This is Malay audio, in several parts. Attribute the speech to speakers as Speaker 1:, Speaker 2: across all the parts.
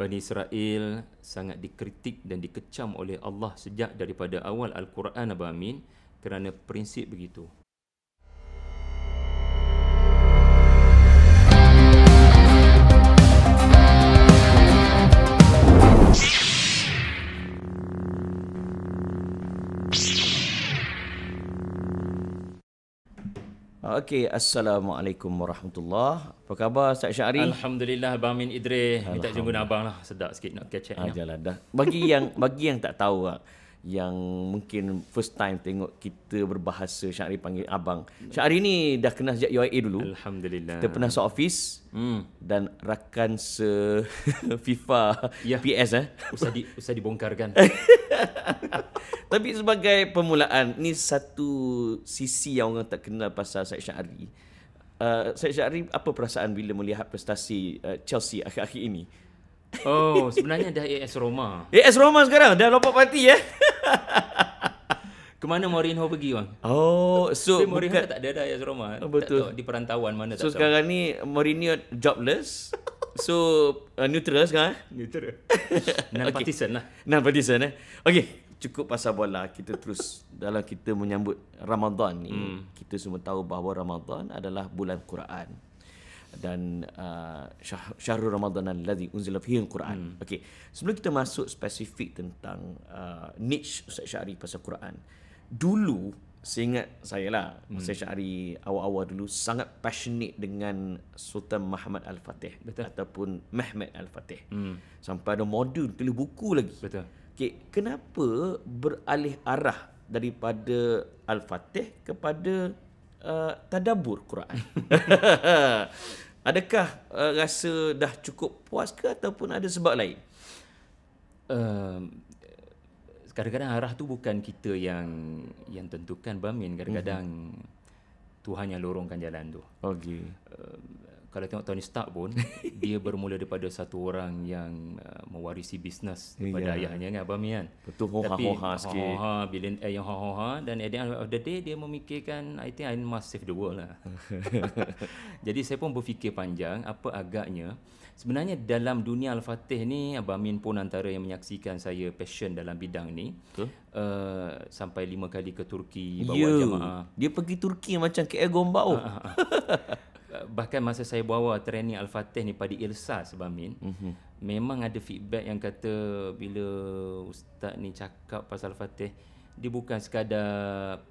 Speaker 1: Bani Israel sangat dikritik dan dikecam oleh Allah sejak daripada awal Al-Quran Abamin kerana prinsip begitu.
Speaker 2: Okey, Assalamualaikum Warahmatullahi Apa khabar Ustaz Syari? Alhamdulillah Abang Amin Idris Minta jumpa dengan Abang lah Sedap sikit nak catch up ah, dah Bagi yang bagi yang tak tahu yang mungkin first time tengok kita berbahasa Syahri panggil abang. Syahri ni dah kenal sejak UIA dulu. Alhamdulillah. Kita pernah so office hmm. dan rakan se FIFA ya. PS eh. Usah di usah dibongkarkan. Tapi sebagai permulaan ni satu sisi yang orang tak kenal pasal Syed Syahri. Uh, Syed Syahri apa perasaan bila melihat prestasi uh, Chelsea akhir-akhir ini? Oh, sebenarnya dah AS Roma. AS Roma sekarang dah lompat parti ya. Eh?
Speaker 1: Ke mana Mourinho pergi bang? Oh, so, so Mourinho tak ada dah AS Roma. Oh, betul. Tak tahu di perantauan mana so, tak. So sekarang
Speaker 2: ni Mourinho jobless. So uh, neutral sekarang. Eh? Neutral. Non-partisan okay. lah. Non-partisan eh. Okey, cukup pasal bola kita terus dalam kita menyambut Ramadan ni. Hmm. Kita semua tahu bahawa Ramadan adalah bulan Quran dan uh, syahrul ramadan allazi unzila fihi alquran hmm. okey sebelum kita masuk spesifik tentang uh, niche ustaz syari pasal quran dulu saya ingat saya lah hmm. ustaz syari awal-awal dulu sangat passionate dengan sultan Muhammad al-fatih ataupun mahmud al-fatih hmm. sampai ada modul tulis buku lagi betul okey kenapa beralih arah daripada al-fatih kepada Uh, tadabur Quran. Adakah uh, rasa dah cukup puas ke ataupun ada sebab lain?
Speaker 1: Uh, kadang-kadang arah tu bukan kita yang yang tentukan Bamin, kadang-kadang mm-hmm. Tuhan yang lorongkan jalan tu. Okey. Uh, kalau tengok Tony Stark pun dia bermula daripada satu orang yang uh, mewarisi bisnes daripada yeah. ayahnya kan abang Mian betul hoha hoha sikit hoha bila eh, yang hoha hoha dan at the end of the day dia memikirkan I think I must save the world lah jadi saya pun berfikir panjang apa agaknya sebenarnya dalam dunia Al-Fatih ni Abah Mian pun antara yang menyaksikan saya passion dalam bidang ni betul uh, sampai lima kali ke Turki bawa yeah. jamaah dia pergi Turki macam KL Gombau ah, ah, ah. bahkan masa saya bawa training Al-Fatih ni pada Ilsa Sebamin mm-hmm. memang ada feedback yang kata bila ustaz ni cakap pasal Al-Fatih dia bukan sekadar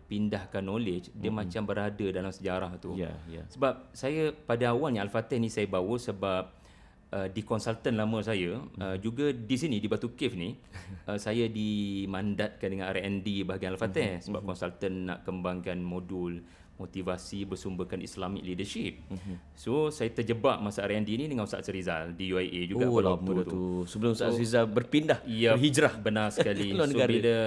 Speaker 1: pindahkan knowledge mm-hmm. dia mhm. macam berada dalam sejarah tu yeah, yeah. sebab saya pada awalnya Al-Fatih ni saya bawa sebab Uh, di konsultan lama saya uh, hmm. juga di sini di Batu Cave ni uh, saya dimandatkan dengan R&D bahagian Al-Fatih hmm. sebab mhm. konsultan nak kembangkan modul motivasi bersumberkan Islamic leadership. Mm-hmm. So saya terjebak masa R&D ni dengan Ustaz Rizal di UIA juga oh, pada waktu tu. Sebelum Ustaz Serizal so, berpindah, ya, berhijrah benar sekali. so bila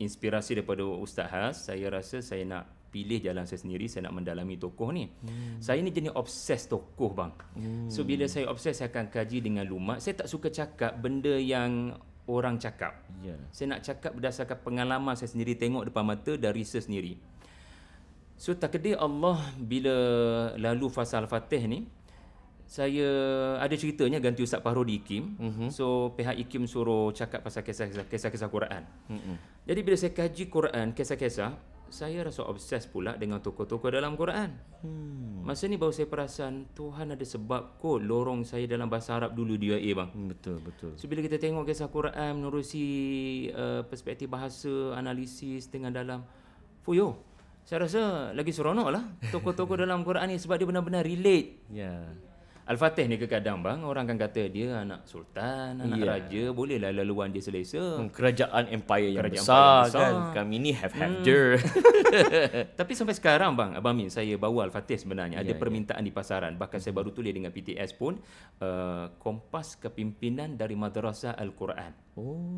Speaker 1: inspirasi daripada Ustaz Has, saya rasa saya nak pilih jalan saya sendiri, saya nak mendalami tokoh ni. Hmm. Saya ni jenis obses tokoh bang.
Speaker 3: Hmm. So bila
Speaker 1: saya obses saya akan kaji dengan lumak. Saya tak suka cakap benda yang orang cakap. Yeah. Saya nak cakap berdasarkan pengalaman saya sendiri tengok depan mata dari saya sendiri. So takdir Allah bila lalu fasa Al-Fatih ni saya ada ceritanya ganti Ustaz Fahrudi Ikim. Mm-hmm. So pihak Ikim suruh cakap pasal kisah-kisah kisah Quran. Mm-hmm. Jadi bila saya kaji Quran kisah-kisah saya rasa obses pula dengan tokoh-tokoh dalam Quran.
Speaker 3: Hmm. Masa
Speaker 1: ni baru saya perasan Tuhan ada sebab ko lorong saya dalam bahasa Arab dulu dia eh bang. Hmm, betul betul. So bila kita tengok kisah Quran menerusi uh, perspektif bahasa, analisis dengan dalam fuyo. Saya rasa lagi seronok lah Tokoh-tokoh dalam Quran ni sebab dia benar-benar relate Ya Al-Fatih ni kekadang bang Orang akan kata dia anak sultan Anak yeah. raja Boleh lah laluan dia selesa hmm, Kerajaan empire yang, Kerajaan besar, empire kan. besar kan Kami ni have have dir hmm. Tapi sampai sekarang bang Abang Min saya bawa Al-Fatih sebenarnya yeah, Ada ya, ya. permintaan yeah. di pasaran Bahkan saya baru tulis dengan PTS pun uh, Kompas kepimpinan dari Madrasah Al-Quran Oh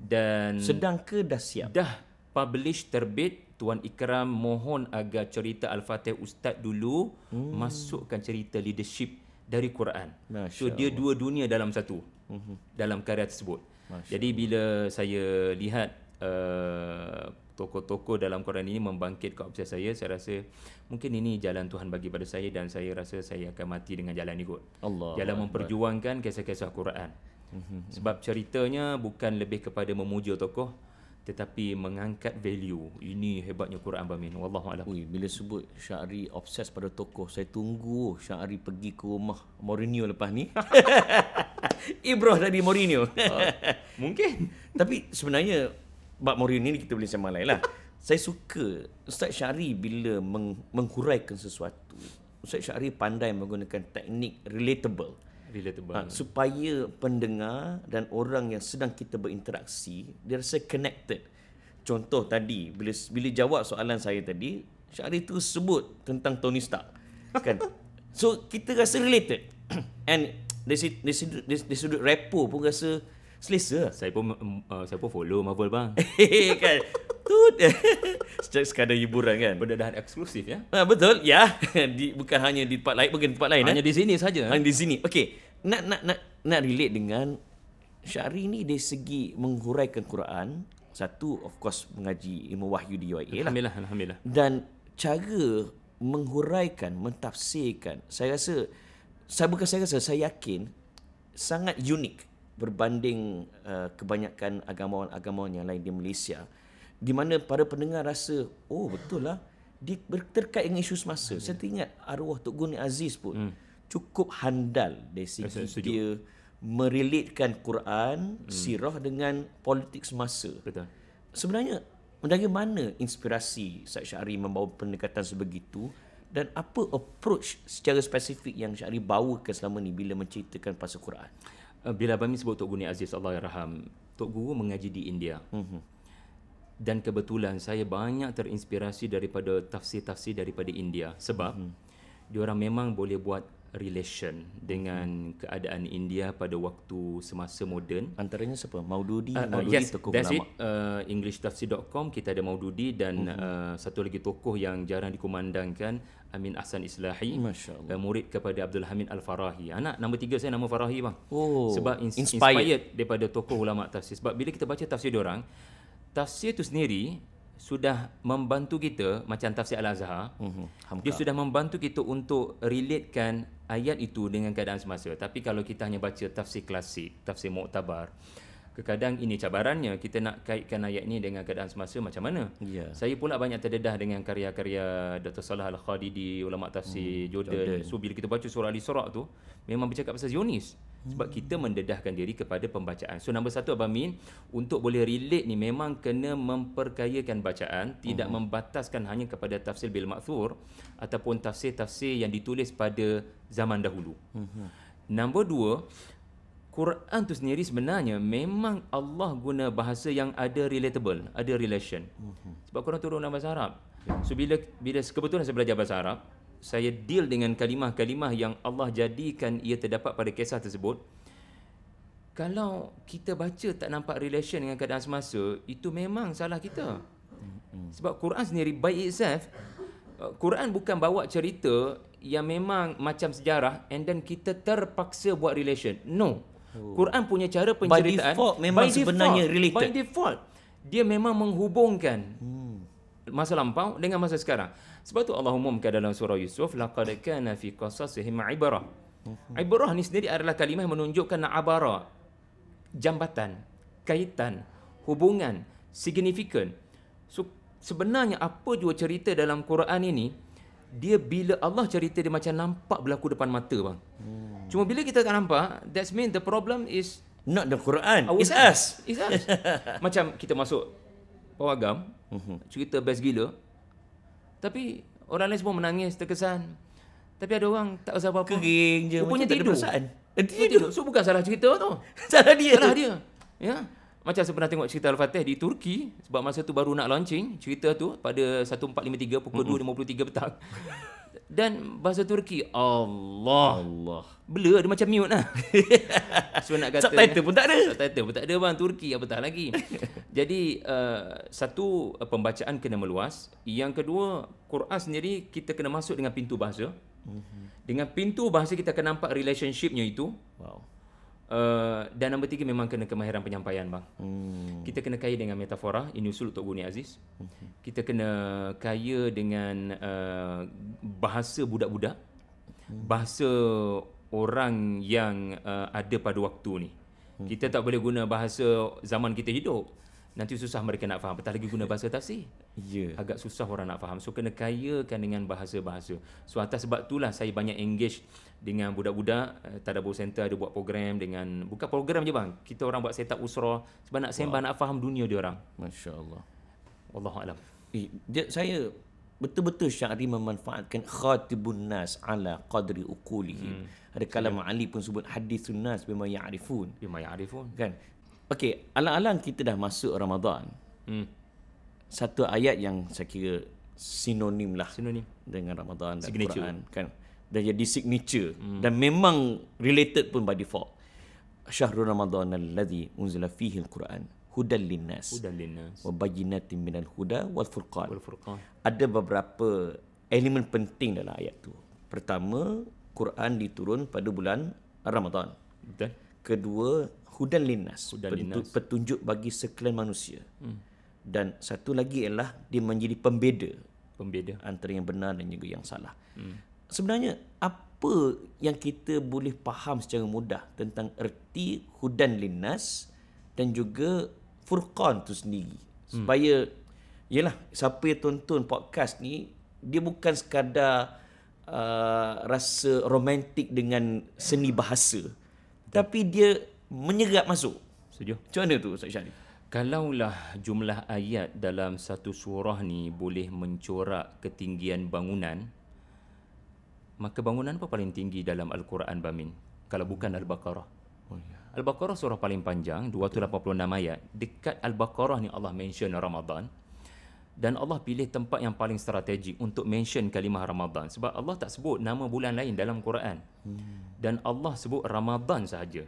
Speaker 1: Dan Sedang ke dah siap? Dah publish terbit Tuan Ikram mohon agar cerita Al-Fatih Ustaz dulu hmm. masukkan cerita leadership dari Quran. Masya so dia dua dunia dalam satu. Hmm. Dalam karya tersebut. Masya Jadi bila saya lihat uh, tokoh-tokoh dalam Quran ini membangkitkan obses saya, saya rasa mungkin ini jalan Tuhan bagi pada saya dan saya rasa saya akan mati dengan jalan ini kot. Allah. Jalan memperjuangkan kisah-kisah Quran. Hmm, hmm, hmm. Sebab ceritanya bukan lebih kepada memuja tokoh tetapi mengangkat
Speaker 2: value ini hebatnya Quran Bamin wallahu alam Ui, bila sebut Syari obses pada tokoh saya tunggu oh, Syari pergi ke rumah Mourinho lepas ni Ibrah tadi Mourinho uh, mungkin tapi sebenarnya bab Mourinho ni kita boleh sembang lain lah. saya suka Ustaz Syari bila meng- menghuraikan sesuatu Ustaz Syari pandai menggunakan teknik relatable relatable. Ha, supaya pendengar dan orang yang sedang kita berinteraksi dia rasa connected. Contoh tadi bila bila jawab soalan saya tadi, Syahri tu sebut tentang Tony Stark. Kan? So kita rasa related. And dari sudut, dari sudut repo pun rasa Selesa lah. Saya pun mm, mm, uh, saya pun follow Marvel bang. Eh, kan. Tu Sejak sekadar hiburan kan. Benda dah eksklusif ya. Ha, betul. Ya. di, bukan hanya di tempat lain, bukan di tempat lain. Hanya eh. di sini saja. Hanya di sini. Okey. Nak nak nak nak relate dengan Syari ni dari segi menghuraikan Quran, satu of course mengaji ilmu wahyu di UIA lah. Alhamdulillah, alhamdulillah. Dan cara menghuraikan, mentafsirkan, saya rasa saya bukan saya rasa saya yakin sangat unik berbanding uh, kebanyakan agamawan-agamawan yang lain di Malaysia di mana para pendengar rasa oh betul lah terkait dengan isu semasa ah, saya hmm. teringat arwah Tok Guni Aziz pun hmm. cukup handal dari segi dia sejuk. merelatkan Quran hmm. sirah dengan politik semasa betul sebenarnya dari mana inspirasi Syed Syari membawa pendekatan sebegitu dan apa approach secara spesifik yang Syari bawa ke selama ni bila menceritakan pasal Quran? Eh, bila abang ni sebut
Speaker 1: Tok Guru ni Aziz Allah yang Raham Tok Guru mengaji di India uh-huh. dan kebetulan saya banyak terinspirasi daripada tafsir-tafsir daripada India sebab uh-huh. Mhm. diorang memang boleh buat relation dengan keadaan India pada waktu semasa
Speaker 2: moden antaranya siapa Maududi uh, Maududi yes, tokoh ulama
Speaker 1: uh, englishtafsir.com kita ada Maududi dan mm-hmm. uh, satu lagi tokoh yang jarang dikumandangkan Amin Ahsan Islahi Masya-Allah uh, murid kepada Abdul Hamid Al-Farahi anak nombor tiga saya nama Farahi bang oh, sebab ins- inspired. inspired daripada tokoh ulama tafsir sebab bila kita baca tafsir orang tafsir itu sendiri sudah membantu kita macam tafsir al-Azhar.
Speaker 3: Mhm.
Speaker 1: Dia sudah membantu kita untuk relatekan ayat itu dengan keadaan semasa. Tapi kalau kita hanya baca tafsir klasik, tafsir muktabar, kadang ini cabarannya kita nak kaitkan ayat ini dengan keadaan semasa macam mana. Ya. Saya pula banyak terdedah dengan karya-karya Dr. Salah al di ulama tafsir hmm, Jordan. Jordan. So bila kita baca surah Al-Isra tu, memang bercakap pasal Zionis sebab kita mendedahkan diri kepada pembacaan. So nombor satu Abang Min untuk boleh relate ni memang kena memperkayakan bacaan uh-huh. tidak hmm. membataskan hanya kepada tafsir bil maksur ataupun tafsir-tafsir yang ditulis pada zaman dahulu. Uh-huh. Nombor dua Quran tu sendiri sebenarnya memang Allah guna bahasa yang ada relatable, ada relation. Uh-huh. Sebab korang turun dalam bahasa Arab. So bila bila kebetulan saya belajar bahasa Arab, saya deal dengan kalimah-kalimah yang Allah jadikan ia terdapat pada kisah tersebut kalau kita baca tak nampak relation dengan keadaan semasa itu memang salah kita sebab Quran sendiri by itself uh, Quran bukan bawa cerita yang memang macam sejarah and then kita terpaksa buat relation no oh. Quran punya cara penceritaan by default memang by sebenarnya related by default dia memang menghubungkan hmm. masa lampau dengan masa sekarang sebab tu Allah umumkan dalam surah Yusuf laqad kana fi qasasihim ibrah. Mhm. Ibrah ni sendiri adalah kalimah yang menunjukkan abara jambatan, kaitan, hubungan, signifikan. So, sebenarnya apa jua cerita dalam Quran ini, dia bila Allah cerita dia macam nampak berlaku depan mata bang.
Speaker 3: Hmm. Cuma
Speaker 1: bila kita tak nampak, that's mean the problem is not the Quran, it's us. It's us. macam kita masuk pawagam, mhm. cerita best gila, tapi orang lain semua menangis terkesan. Tapi ada orang tak usah apa-apa. Kering je. Rupanya tidur. Perasaan. Eh, tidur. tidur. So bukan salah cerita tu. salah dia. Salah dia. Ya. Macam saya pernah tengok cerita Al-Fatih di Turki sebab masa tu baru nak launching cerita tu pada 1453 pukul mm-hmm. 2.53 petang. dan bahasa Turki Allah Allah Blur dia macam mute lah So nak kata Subtitle pun tak ada Subtitle pun tak ada bang Turki apa tak lagi Jadi uh, Satu eh, Pembacaan kena meluas Yang kedua Quran sendiri Kita kena masuk dengan pintu bahasa
Speaker 3: mhm.
Speaker 1: Dengan pintu bahasa Kita akan nampak relationshipnya itu Wow Uh, dan nombor tiga memang kena kemahiran penyampaian bang. Hmm. Kita kena kaya dengan metafora, ini usul untuk Guni Aziz. Hmm. Kita kena kaya dengan uh, bahasa budak-budak. Hmm. Bahasa orang yang uh, ada pada waktu ni. Hmm. Kita tak boleh guna bahasa zaman kita hidup nanti susah mereka nak faham. Apatah lagi guna bahasa tafsir. Ya. Yeah. Agak susah orang nak faham. So kena kayakan dengan bahasa-bahasa. So atas sebab itulah saya banyak engage dengan budak-budak uh, Tadabur Center ada buat program dengan bukan program je bang. Kita orang buat setup usrah sebab nak sembah wow. nak faham dunia dia orang. Masya-Allah. Allah alam.
Speaker 2: Eh, dia, saya betul-betul syari memanfaatkan khatibun nas ala qadri ukulihim. Hmm. Ada kalam Ali pun sebut hadithun nas bima ya'rifun. Bima ya'rifun. Kan? Okey, alang-alang kita dah masuk Ramadan. Hmm. Satu ayat yang saya kira sinonim lah sinonim dengan Ramadan dan signature. Quran kan. Dah jadi signature hmm. dan memang related pun by default. Syahrul Ramadan alladhi unzila fihi al-Quran hudal linnas hudal linnas wa bayyinatin minal huda wal furqan wal furqan ada beberapa elemen penting dalam ayat tu pertama Quran diturun pada bulan Ramadan betul kedua hudan linnas petu- petunjuk bagi sekalian manusia hmm. dan satu lagi ialah dia menjadi pembeda pembeda antara yang benar dan juga yang salah hmm. sebenarnya apa yang kita boleh faham secara mudah tentang erti hudan linnas dan juga furqan tu sendiri hmm. supaya yalah siapa yang tonton podcast ni dia bukan sekadar uh, rasa romantik dengan seni bahasa tapi dia menyerap masuk. Setuju. Macam mana tu Ustaz Syahri? Kalaulah jumlah ayat dalam satu
Speaker 1: surah ni boleh mencorak ketinggian bangunan, maka bangunan apa paling tinggi dalam Al-Quran Bamin? Kalau bukan Al-Baqarah. Oh, ya. Al-Baqarah surah paling panjang, 286 ayat. Dekat Al-Baqarah ni Allah mention Ramadan dan Allah pilih tempat yang paling strategik untuk mention kalimah Ramadan sebab Allah tak sebut nama bulan lain dalam Quran. Hmm. Dan Allah sebut Ramadan sahaja.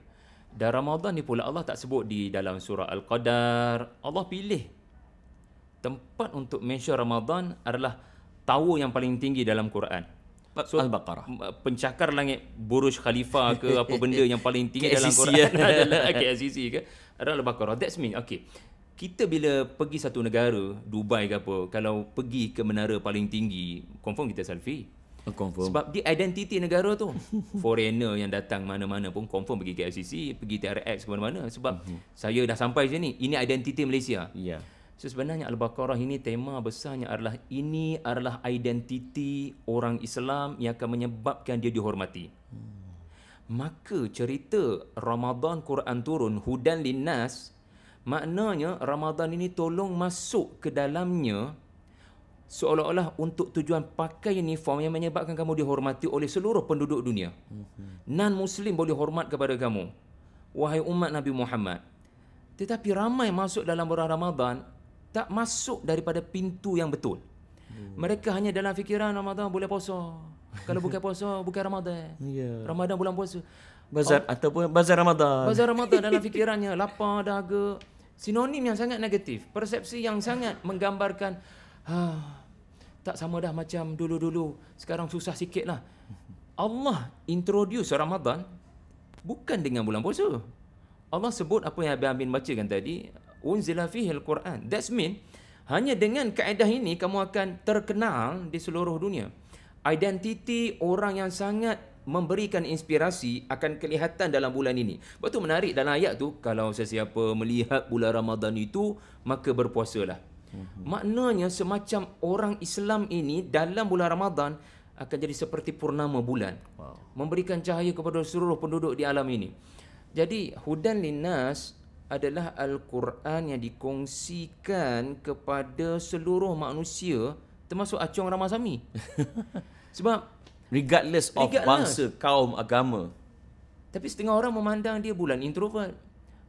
Speaker 1: Dan Ramadan ni pula Allah tak sebut di dalam surah Al-Qadar. Allah pilih tempat untuk mention Ramadan adalah tower yang paling tinggi dalam Quran. So, Al-Baqarah. Pencakar langit Buruj Khalifah ke apa benda yang paling tinggi KSCC dalam Quran ya. adalah KSCC ke? Adalah Al-Baqarah. That's mean. Okay kita bila pergi satu negara, Dubai ke apa, kalau pergi ke menara paling tinggi, confirm kita selfie. Oh, confirm. Sebab dia identiti negara tu. Foreigner yang datang mana-mana pun confirm pergi ke KLCC, pergi TRX ke mana-mana. Sebab uh-huh. saya dah sampai je ni. Ini identiti Malaysia. Yeah. So sebenarnya Al-Baqarah ini tema besarnya adalah ini adalah identiti orang Islam yang akan menyebabkan dia dihormati. Hmm. Maka cerita Ramadan Quran turun, Hudan Linnas, Maknanya Ramadhan ini tolong masuk ke dalamnya seolah-olah untuk tujuan pakai uniform yang menyebabkan kamu dihormati oleh seluruh penduduk dunia. Mhm. Non muslim boleh hormat kepada kamu. Wahai umat Nabi Muhammad. Tetapi ramai masuk dalam bulan Ramadan tak masuk daripada pintu
Speaker 2: yang betul. Hmm. Mereka
Speaker 1: hanya dalam fikiran ramadhan boleh puasa. Kalau bukan puasa bukan ramadhan ya. ramadhan bulan puasa.
Speaker 2: Bazar oh, ataupun bazar ramadhan Bazar
Speaker 1: ramadhan dalam fikirannya lapar dahaga sinonim yang sangat negatif persepsi yang sangat menggambarkan ha tak sama dah macam dulu-dulu sekarang susah sikit lah. Allah introduce Ramadan bukan dengan bulan puasa Allah sebut apa yang Abang Amin bacakan tadi unzila fihi alquran that's mean hanya dengan kaedah ini kamu akan terkenal di seluruh dunia identiti orang yang sangat memberikan inspirasi akan kelihatan dalam bulan ini. Sebab tu menarik dalam ayat tu kalau sesiapa melihat bulan Ramadan itu maka berpuasalah. hmm Maknanya semacam orang Islam ini dalam bulan Ramadan akan jadi seperti purnama bulan. Wow. Memberikan cahaya kepada seluruh penduduk di alam ini. Jadi Hudan Linnas adalah al-Quran yang dikongsikan kepada seluruh manusia termasuk Acung ramazami. Sebab
Speaker 2: regardless
Speaker 1: of regardless. bangsa,
Speaker 2: kaum, agama.
Speaker 1: Tapi setengah orang memandang dia bulan introvert.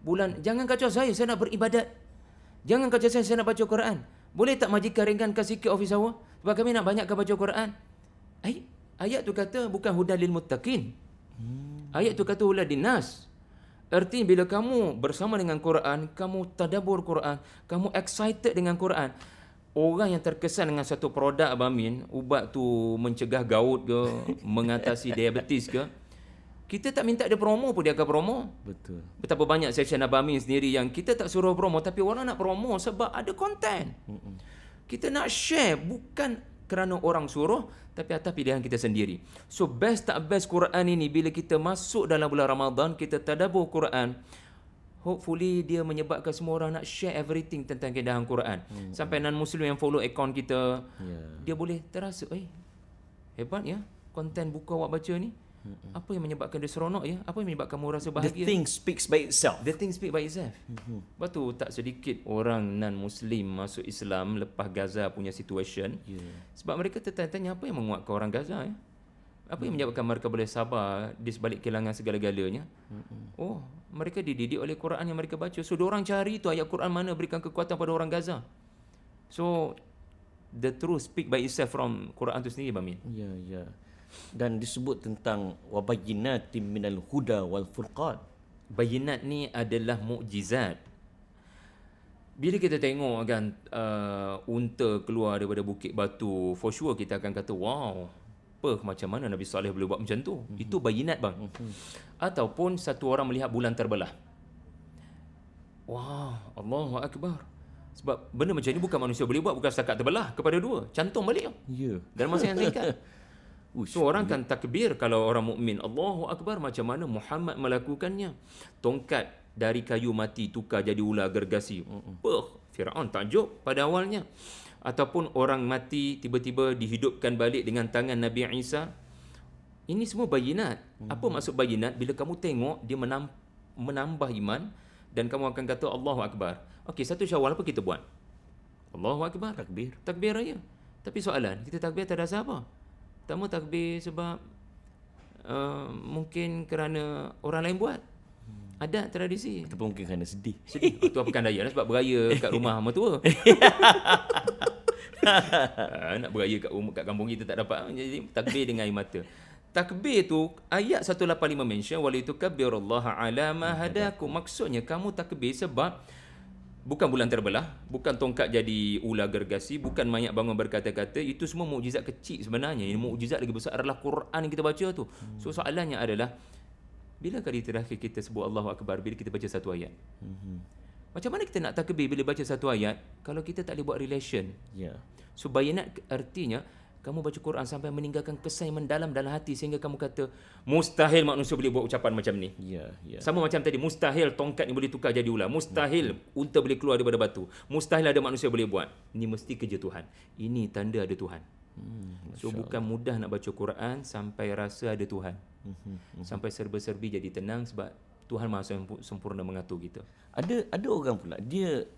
Speaker 1: Bulan jangan kacau saya, saya nak beribadat. Jangan kacau saya, saya nak baca Quran. Boleh tak majikan ringankan sikit ofis awak? Sebab kami nak banyakkan baca Quran. Ay, ayat tu kata bukan hudalil muttaqin. Ayat tu kata hula dinas. Erti bila kamu bersama dengan Quran, kamu tadabur Quran, kamu excited dengan Quran, orang yang terkesan dengan satu produk Abamin, ubat tu mencegah gaut ke, mengatasi diabetes ke, kita tak minta dia promo pun dia akan promo. Betul. Betapa banyak session Abamin sendiri yang kita tak suruh promo tapi orang nak promo sebab ada konten. Kita nak share bukan kerana orang suruh tapi atas pilihan kita sendiri. So best tak best Quran ini bila kita masuk dalam bulan Ramadan, kita tadabbur Quran, hopefully dia menyebabkan semua orang nak share everything tentang keindahan Quran. Hmm. Sampai non-muslim yang follow account kita, yeah. dia boleh terasa, eh, hebat ya konten buka awak baca ni. mm Apa yang menyebabkan dia seronok ya? Apa yang menyebabkan orang rasa bahagia? The thing
Speaker 2: speaks by itself. The thing
Speaker 1: speaks by itself. Mm-hmm. Betul tak sedikit orang non muslim masuk Islam lepas Gaza punya situation. Yeah. Sebab mereka tertanya-tanya apa yang menguatkan orang Gaza ya? hmm apa hmm. yang menyebabkan mereka boleh sabar di sebalik kehilangan segala-galanya hmm. oh mereka dididik oleh Quran yang mereka baca so orang cari tu ayat Quran mana berikan kekuatan pada orang Gaza so
Speaker 2: the truth speak by itself from Quran tu sendiri Bamin ya yeah, ya yeah. dan disebut tentang wabayyinatin minal huda wal furqan bayyinat ni adalah
Speaker 1: mukjizat bila kita tengok kan uh, unta keluar daripada bukit batu for sure kita akan kata wow kenapa macam mana Nabi Saleh boleh buat macam tu? Mm-hmm. Itu bayinat bang. Mm-hmm. Ataupun satu orang melihat bulan terbelah. Wah, Allahu akbar. Sebab benda macam ni bukan manusia boleh buat bukan setakat terbelah kepada dua, cantum balik. Ya.
Speaker 3: Yeah. Dalam masa yang singkat.
Speaker 1: So orang ya. kan takbir kalau orang mukmin Allahu akbar macam mana Muhammad melakukannya tongkat dari kayu mati tukar jadi ular gergasi. Beh, Firaun takjub pada awalnya ataupun orang mati tiba-tiba dihidupkan balik dengan tangan Nabi Isa ini semua bayinat hmm. apa maksud bayinat bila kamu tengok dia menam, menambah iman dan kamu akan kata Allahu akbar okey satu syawal apa kita buat Allahu akbar takbir takbir raya tapi soalan kita takbir tak ada siapa pertama takbir sebab uh, mungkin kerana orang lain buat hmm. ada tradisi
Speaker 2: Atau mungkin kerana sedih
Speaker 1: Sedih Itu apa kan daya lah Sebab beraya kat rumah mertua Ah, nak beraya kat rumah kat kampung kita tak dapat jadi takbir dengan air mata takbir tu ayat 185 mention walitu Allah ala ma hmm, hadaku maksudnya kamu takbir sebab bukan bulan terbelah bukan tongkat jadi ular gergasi bukan mayat bangun berkata-kata itu semua mukjizat kecil sebenarnya yang mukjizat lagi besar adalah Quran yang kita baca tu hmm. so soalannya adalah bila kali terakhir kita sebut Allahu akbar bila kita baca satu ayat hmm. Macam mana kita nak takbir bila baca satu ayat kalau kita tak boleh buat relation? Ya. Yeah. So bayanat artinya kamu baca Quran sampai meninggalkan kesan yang mendalam dalam hati sehingga kamu kata mustahil manusia boleh buat ucapan macam ni. yeah, Yeah. Sama macam tadi mustahil tongkat ni boleh tukar jadi ular. Mustahil yeah. Hmm. unta boleh keluar daripada batu. Mustahil ada manusia boleh buat. Ini mesti kerja Tuhan. Ini tanda ada Tuhan. Hmm, so bukan mudah nak baca Quran sampai rasa ada Tuhan. Hmm, hmm, sampai serba-serbi jadi tenang sebab Tuhan Maha Sempurna mengatur kita.
Speaker 2: Ada ada orang pula dia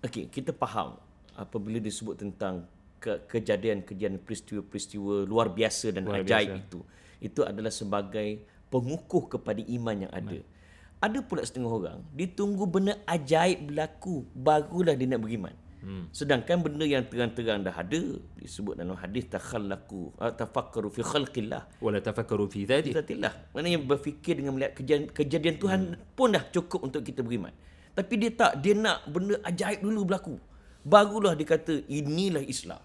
Speaker 2: okey kita faham apabila disebut tentang ke, kejadian-kejadian peristiwa-peristiwa luar biasa dan luar ajaib biasa. itu. Itu adalah sebagai pengukuh kepada iman yang ada. Man. Ada pula setengah orang ditunggu benda ajaib berlaku barulah dia nak beriman. Hmm. Sedangkan benda yang terang-terang dah ada disebut dalam hadis takhallaku ah, tafakkaru fi khalqillah wala tafakkaru fi dhati. Dhatillah. Maknanya berfikir dengan melihat kejadian, kejadian Tuhan hmm. pun dah cukup untuk kita beriman. Tapi dia tak, dia nak benda ajaib dulu berlaku. Barulah dia kata inilah Islam.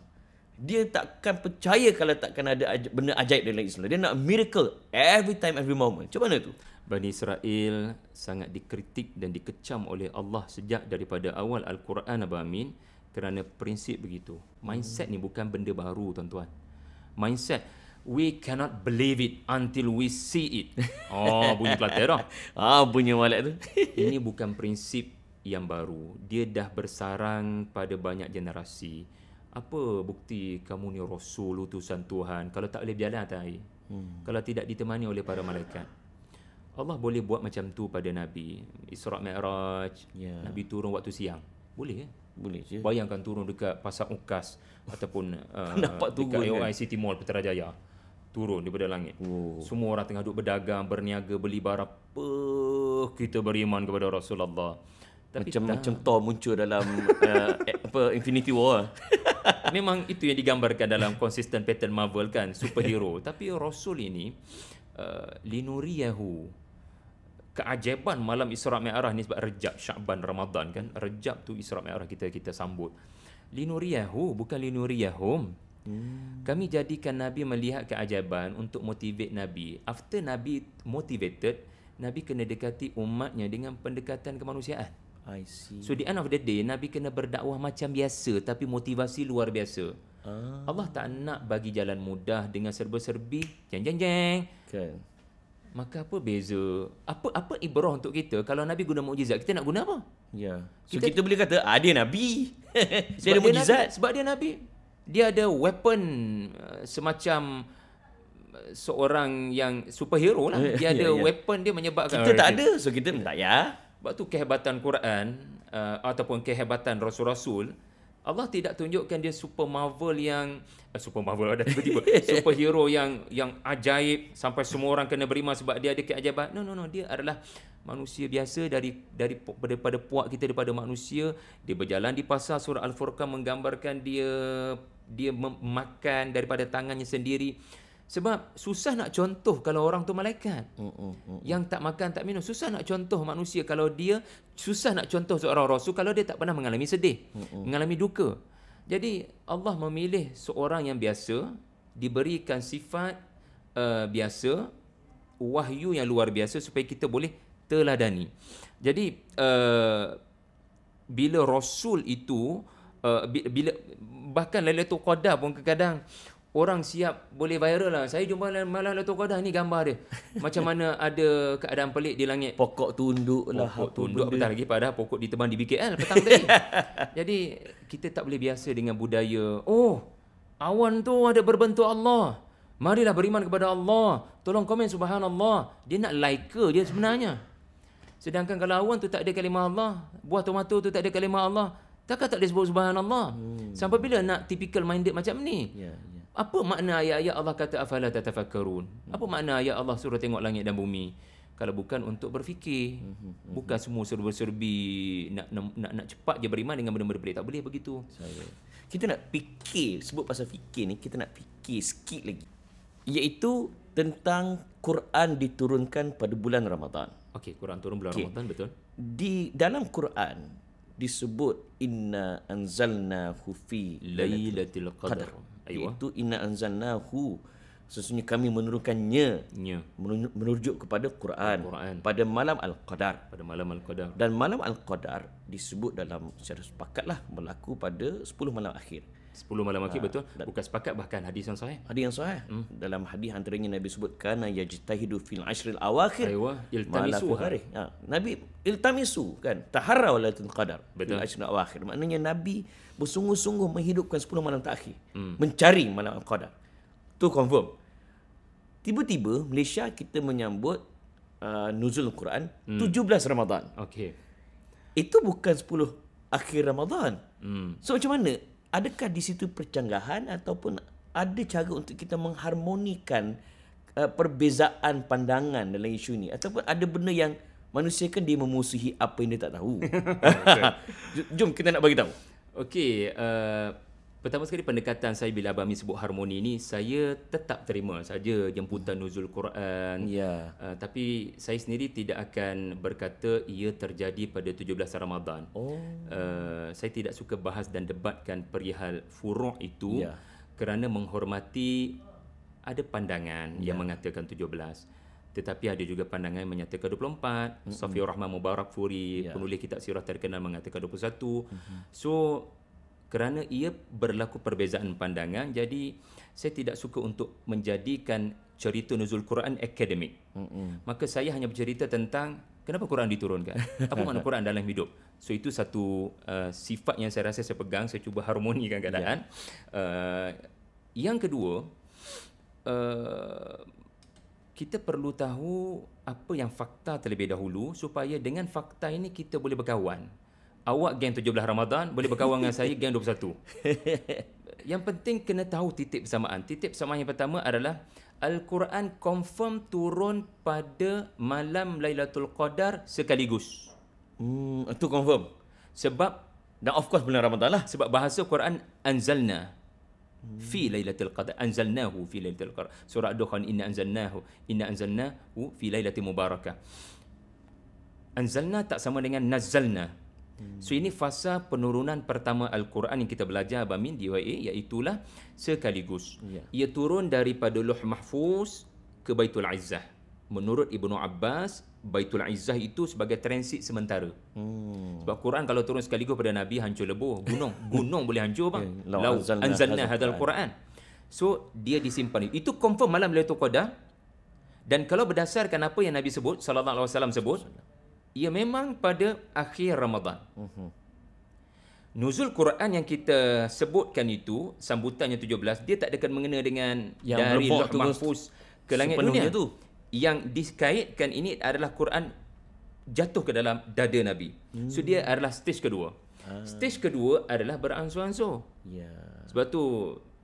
Speaker 2: Dia takkan percaya kalau takkan ada benda ajaib dalam Islam. Dia nak miracle every time, every moment. Macam mana tu? Bani Israel sangat dikritik dan
Speaker 1: dikecam oleh Allah sejak daripada awal Al-Quran Abah Amin kerana prinsip begitu mindset hmm. ni bukan benda baru tuan-tuan mindset we cannot believe it until we see it oh bunyi kelate dah ah bunyi walet tu ini bukan prinsip yang baru dia dah bersarang pada banyak generasi apa bukti kamu ni rasul utusan Tuhan kalau tak boleh berjalan atas air hmm. kalau tidak ditemani oleh para malaikat Allah boleh buat macam tu pada nabi Isra Mikraj yeah. nabi turun waktu siang boleh ke boleh je. Bayangkan turun dekat Pasar Ukas ataupun uh, dekat AOI kan? City Mall Petrajaya. Turun daripada langit. Oh. Semua orang tengah duduk berdagang, berniaga, beli barang. Puh, kita beriman kepada Rasulullah. Tapi macam tak. macam Thor muncul dalam uh, apa Infinity War. Memang itu yang digambarkan dalam consistent pattern Marvel kan, superhero. Tapi Rasul ini uh, linuriyahu keajaiban malam Isra Mi'raj ni sebab Rejab, Syaban, Ramadan kan. Rejab tu Isra Mi'raj kita kita sambut. Linuriyahu bukan linuriyahum. Hmm. Kami jadikan Nabi melihat keajaiban untuk motivate Nabi. After Nabi motivated, Nabi kena dekati umatnya dengan pendekatan kemanusiaan. I see. So the end of the day, Nabi kena berdakwah macam biasa tapi motivasi luar biasa. Ah. Allah tak nak bagi jalan mudah dengan serba-serbi. Jeng jeng jeng. Okay. Maka apa beza? Apa apa ibrah untuk kita kalau Nabi guna mukjizat? Kita nak guna apa?
Speaker 3: Ya. So kita, kita
Speaker 1: boleh kata ah, dia Nabi. dia sebab ada mukjizat sebab dia Nabi. Dia ada weapon uh, semacam uh, seorang yang superhero lah. Dia ada ya, ya. weapon dia menyebabkan kita tak ada. So kita tak ya. Sebab tu kehebatan Quran uh, ataupun kehebatan rasul-rasul Allah tidak tunjukkan dia super marvel yang uh, super marvel ada tiba-tiba super hero yang yang ajaib sampai semua orang kena beriman sebab dia ada keajaiban. No no no, dia adalah manusia biasa dari dari daripada puak kita daripada manusia dia berjalan di pasar surah al-furqan menggambarkan dia dia memakan daripada tangannya sendiri sebab susah nak contoh kalau orang tu malaikat.
Speaker 3: Mm, mm, mm, mm, yang
Speaker 1: tak makan, tak minum. Susah nak contoh manusia kalau dia, susah nak contoh seorang rasul kalau dia tak pernah mengalami sedih. Mm, mm. Mengalami duka. Jadi Allah memilih seorang yang biasa, diberikan sifat uh, biasa, wahyu yang luar biasa supaya kita boleh teladani. Jadi uh, bila rasul itu, uh, bila bahkan Lailatul Qadar pun kadang-kadang orang siap boleh viral lah. Saya jumpa malam Dato' Qadah ni gambar dia. Macam mana ada keadaan pelik di langit. Pokok tunduk lah. Pokok tunduk apa lagi pada pokok ditebang di BKL petang tadi. Jadi kita tak boleh biasa dengan budaya. Oh awan tu ada berbentuk Allah. Marilah beriman kepada Allah. Tolong komen subhanallah. Dia nak like dia sebenarnya. Sedangkan kalau awan tu tak ada kalimah Allah. Buah tomato tu tak ada kalimah Allah. Takkan tak disebut subhanallah. Hmm. Sampai bila nak typical minded macam ni? Yeah apa makna ayat-ayat Allah kata afala tatafakkarun? Hmm. Apa makna ayat Allah suruh tengok langit dan bumi? Kalau bukan untuk berfikir. Hmm, hmm, bukan semua
Speaker 2: serba-serbi nak, nak nak cepat je beriman dengan benda-benda pelik. Tak boleh begitu. Kita nak fikir, sebut pasal fikir ni, kita nak fikir sikit lagi. Iaitu tentang Quran diturunkan pada bulan Ramadan. Okey, Quran turun bulan okay. Ramadan, betul. Di dalam Quran, disebut inna anzalna hufi lailatul qadar. Ayuh. iaitu inna anzalnahu sesungguhnya kami menurunkannya ya. menunjuk kepada Quran, Quran pada malam al-Qadar al dan malam al-Qadar disebut dalam secara sepakatlah berlaku pada 10 malam akhir 10 malam akhir ha. betul bukan sepakat bahkan hadis yang sahih hadis yang sahih hmm. dalam hadis antaranya nabi sebut kana yajtahidu fil asril awakhir aywa iltamisu ha. ha. nabi iltamisu kan taharra wala qadar betul fil ashril awakhir maknanya nabi bersungguh-sungguh menghidupkan 10 malam terakhir hmm. mencari malam qadar tu confirm tiba-tiba Malaysia kita menyambut uh, nuzul Quran hmm. 17 Ramadan Okay, itu bukan 10 akhir Ramadan hmm. so macam mana adakah di situ percanggahan ataupun ada cara untuk kita mengharmonikan uh, perbezaan pandangan dalam isu ini ataupun ada benda yang manusia kan dia memusuhi apa yang dia tak tahu. Jom kita nak bagi tahu. Okey, uh... Pertama sekali
Speaker 1: pendekatan saya bila Abang Amin sebut harmoni ini saya tetap terima saja jemputan nuzul Quran. Ya. Uh, tapi saya sendiri tidak akan berkata ia terjadi pada 17 Ramadan. Oh. Uh, saya tidak suka bahas dan debatkan perihal furu' itu yeah. kerana menghormati ada pandangan yeah. yang ya. mengatakan 17 tetapi ada juga pandangan yang menyatakan 24 mm-hmm. Safiur Rahman Mubarak Furi yeah. penulis kitab sirah terkenal mengatakan 21 mm-hmm. so kerana ia berlaku perbezaan pandangan jadi saya tidak suka untuk menjadikan cerita nuzul Quran akademik mm-hmm. maka saya hanya bercerita tentang kenapa Quran diturunkan apa makna Quran dalam hidup so itu satu uh, sifat yang saya rasa saya pegang saya cuba harmonikan keadaan yeah. uh, yang kedua uh, kita perlu tahu apa yang fakta terlebih dahulu supaya dengan fakta ini kita boleh berkawan awak geng 17 Ramadan boleh berkawan dengan saya geng 21. yang penting kena tahu titik persamaan. Titik persamaan yang pertama adalah Al-Quran confirm turun pada malam Lailatul Qadar sekaligus. Hmm, confirm. Sebab dan of course bulan Ramadan lah sebab bahasa Quran anzalna fi lailatul qadar anzalnahu fi lailatul qadar surah dukhan inna anzalnahu inna anzalnahu fi lailatul mubarakah anzalna tak sama dengan nazalna Hmm. So ini fasa penurunan pertama Al-Quran yang kita belajar Min di UAE iaitulah sekaligus. Yeah. Ia turun daripada Luh Mahfuz ke Baitul Izzah. Menurut Ibnu Abbas, Baitul Izzah itu sebagai transit sementara.
Speaker 3: Hmm.
Speaker 1: Sebab Quran kalau turun sekaligus pada Nabi hancur lebur, gunung, gunung boleh hancur bang. Yeah. Lau anzalna, anzalna hadzal Quran. So dia disimpan. Itu confirm malam Lailatul Qadar. Dan kalau berdasarkan apa yang Nabi sebut, sallallahu alaihi wasallam sebut, ia memang pada akhir Ramadan. Mhm. Nuzul Quran yang kita sebutkan itu, sambutannya 17, dia tak dekat mengena dengan yang dari waktu mahfuz ke langit dunia. Tu. Yang dikaitkan ini adalah Quran jatuh ke dalam dada Nabi. Hmm. So dia hmm. adalah stage kedua. Ah. Stage kedua adalah beransur-ansur. Ya. Sebab tu